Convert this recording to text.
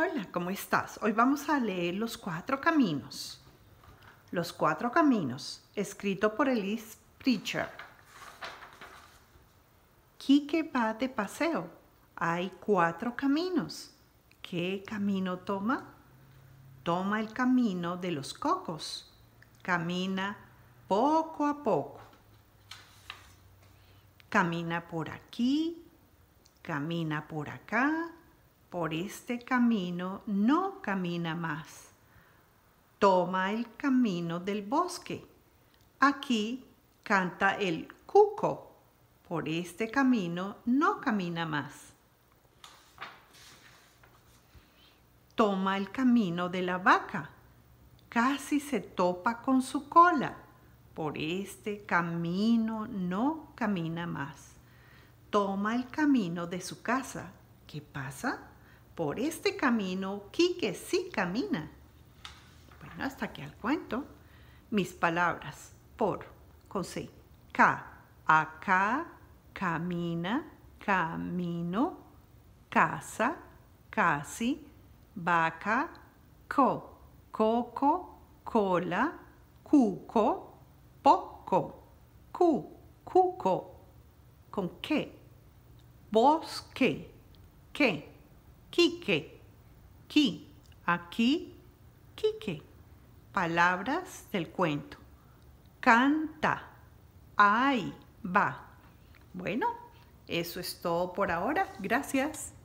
Hola, ¿cómo estás? Hoy vamos a leer Los Cuatro Caminos. Los Cuatro Caminos, escrito por Elise Preacher. Quique va de paseo. Hay cuatro caminos. ¿Qué camino toma? Toma el camino de los cocos. Camina poco a poco. Camina por aquí, camina por acá, por este camino no camina más. Toma el camino del bosque. Aquí canta el cuco. Por este camino no camina más. Toma el camino de la vaca. Casi se topa con su cola. Por este camino no camina más. Toma el camino de su casa. ¿Qué pasa? Por este camino, Quique sí camina. Bueno, hasta aquí al cuento. Mis palabras, por, con C, K, acá, camina, camino, casa, casi, vaca, co, coco, cola, cuco, poco, cu, cuco, con qué, bosque, qué. Quique, qui, aquí, Quique. Palabras del cuento. Canta, ay, va. Bueno, eso es todo por ahora. Gracias.